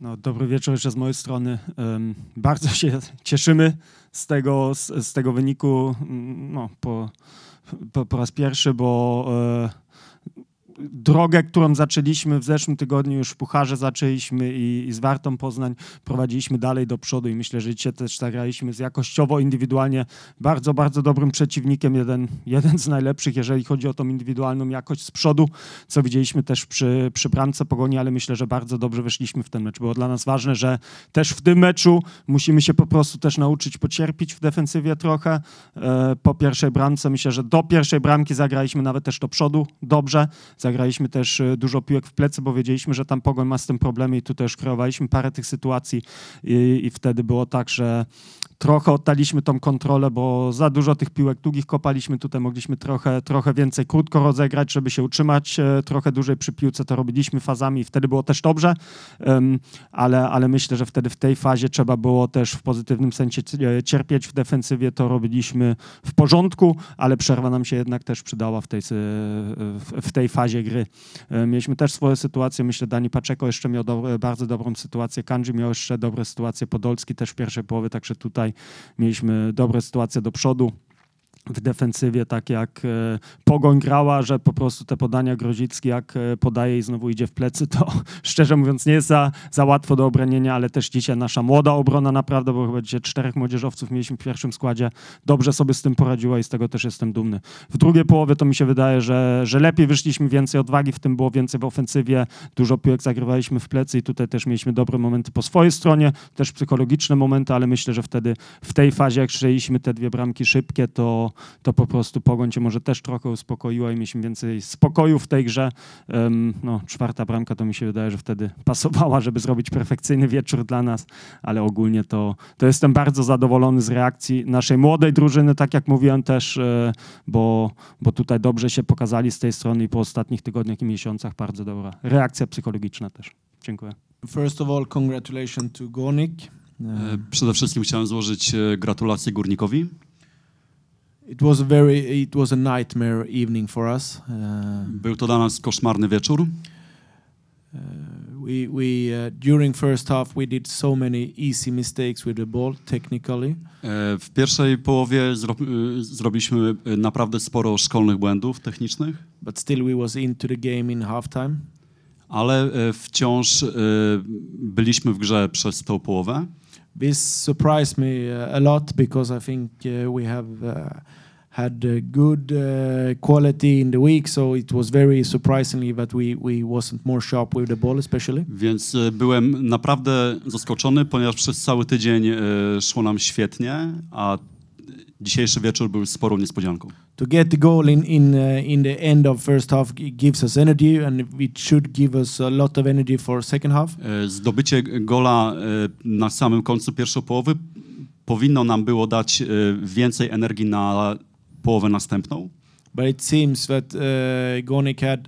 No, dobry wieczór jeszcze z mojej strony. Bardzo się cieszymy z tego, z, z tego wyniku mm, no, po, po, po, raz pierwszy, bo e, drogę, którą zaczęliśmy w zeszłym tygodniu, już w Pucharze zaczęliśmy i, i z Wartą Poznań prowadziliśmy dalej do przodu i myślę, że dzisiaj też zagraliśmy tak z jakościowo, indywidualnie bardzo, bardzo dobrym przeciwnikiem, jeden, jeden z najlepszych, jeżeli chodzi o tą indywidualną jakość z przodu, co widzieliśmy też przy, przy bramce Pogoni, ale myślę, że bardzo dobrze weszliśmy w ten mecz. Było dla nas ważne, że też w tym meczu musimy się po prostu też nauczyć pocierpić w defensywie trochę. E, po pierwszej bramce myślę, że do pierwszej bramki zagraliśmy nawet też do przodu dobrze. Zagraliśmy też e, dużo piłek w plecy, bo wiedzieliśmy, że tam Pogoń ma z tym problemy i tu też kreowaliśmy parę tych sytuacji i, i wtedy było tak, że trochę oddaliśmy tą kontrolę, bo za dużo tych piłek długich kopaliśmy, tutaj mogliśmy trochę, trochę więcej krótko rozegrać, żeby się utrzymać e, trochę dłużej przy piłce, to robiliśmy fazami i wtedy było też dobrze, ale, ale myślę, że wtedy w tej fazie trzeba było też w pozytywnym sensie e, cierpieć w defensywie, to robiliśmy w porządku, ale przerwa nam się jednak też przydała w tej, w tej fazie gry. E, mieliśmy też swoje sytuacje, myślę, Dani Paczeko jeszcze miał do, e, bardzo dobrą sytuację, Kanji miał jeszcze dobre sytuacje, Podolski też w pierwszej połowie, także tutaj mieliśmy dobre sytuacje do przodu w defensywie, tak jak e, Pogoń grała, że po prostu te podania Grozicki jak e, podaje i znowu idzie w plecy, to szczerze mówiąc nie jest za, za łatwo do obronienia, ale też dzisiaj nasza młoda obrona naprawdę, bo chyba dzisiaj czterech młodzieżowców mieliśmy w pierwszym składzie, dobrze sobie z tym poradziła i z tego też jestem dumny. W drugiej połowie to mi się wydaje, że, że lepiej wyszliśmy, więcej odwagi w tym było, więcej w ofensywie, dużo piłek zagrywaliśmy w plecy i tutaj też mieliśmy dobre momenty po swojej stronie, też psychologiczne momenty, ale myślę, że wtedy w tej fazie, jak strzeliliśmy te dwie bramki szybkie, to to po prostu Pogoń się może też trochę uspokoiła i mieliśmy więcej spokoju w tej grze. No, czwarta bramka to mi się wydaje, że wtedy pasowała, żeby zrobić perfekcyjny wieczór dla nas, ale ogólnie to, to jestem bardzo zadowolony z reakcji naszej młodej drużyny, tak jak mówiłem też, e, bo, bo tutaj dobrze się pokazali z tej strony i po ostatnich tygodniach i miesiącach bardzo dobra reakcja psychologiczna też. Dziękuję. First of all, congratulations to Gornik. E, przede wszystkim chciałem złożyć e, gratulacje Górnikowi It was very, it was a nightmare evening for us. Uh, Był to dla nas koszmarny wieczór. Uh, we, we uh, during first half we did so many easy mistakes with the ball technically. E, w pierwszej połowie zro e, zrobiliśmy e, naprawdę sporo szkolnych błędów technicznych. But still we was into the game in halftime. Ale wciąż byliśmy w grze przez tą połowę. This surprised me uh, a lot because I think uh, we have uh, had good quality in the week, so it was very surprisingly that we, we wasn't more sharp with the ball especially. Więc byłem naprawdę zaskoczony, ponieważ przez cały tydzień szło nam świetnie, a Dzisiejszy wieczór był sporą niespodzianką. To get the goal in in uh, in the end of first half gives us energy and it should give us a lot of energy for second half. E, zdobycie gola e, na samym końcu pierwszej połowy powinno nam było dać e, więcej energii na połowę następną. But it seems that uh, Gonik had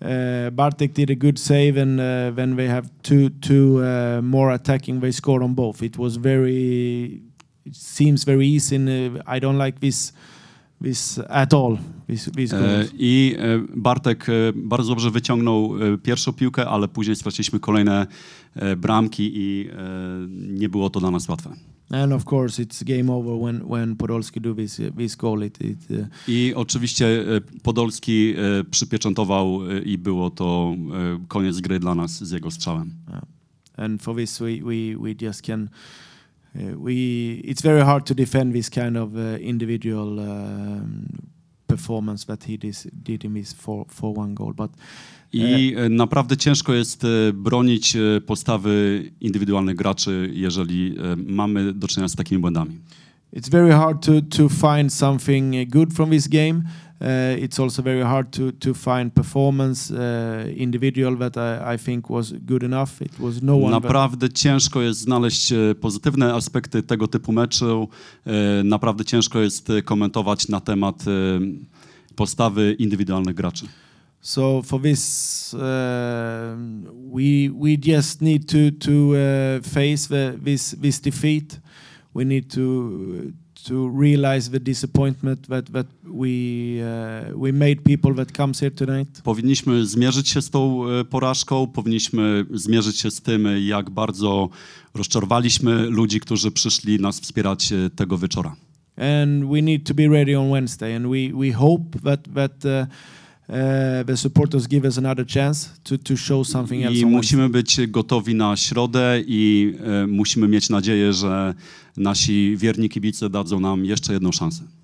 Uh, Bartek did a good save, and uh, when we have two two uh, more attacking, they scored on both. It was very it seems very easy. And, uh, I don't like this. This at all, this, this e, I e, Bartek e, bardzo dobrze wyciągnął pierwszą piłkę, ale później straciliśmy kolejne bramki i nie było to dla nas łatwe. And of course it's game over when, when Podolski do this, this goal. It, it, uh, I oczywiście Podolski przypieczętował i było to koniec gry dla nas z jego strzałem. Uh, and for this we, we, we just can Uh, we it's very hard to defend this kind of uh, individual um, performance that he did in his 4-1 goal, but i uh, e, naprawdę ciężko jest e, bronić e, postawy indywidualnych graczy, jeżeli mamy do czynienia z takimi błędami. It's very hard to, to find something good from this game. Uh, it's also very hard to, to find performance uh, individual that I, I think was good enough. It was no one Naprawdę ciężko jest znaleźć e, pozytywne aspekty tego typu meczu. E, naprawdę ciężko jest e, komentować na temat postawy indywidualnych graczy. So for this, uh, we we just need to to uh, face the, this this defeat. We need to to realize the disappointment that, that we, uh, we made people that comes here tonight. Powinniśmy zmierzyć się z tą e, porażką, powinniśmy zmierzyć się z tym, e, jak bardzo rozczarowaliśmy ludzi, którzy przyszli nas wspierać e, tego wieczora. And we need to be ready on Wednesday and we, we hope that, that uh, i musimy być gotowi na środę i e, musimy mieć nadzieję, że nasi wierni kibice dadzą nam jeszcze jedną szansę.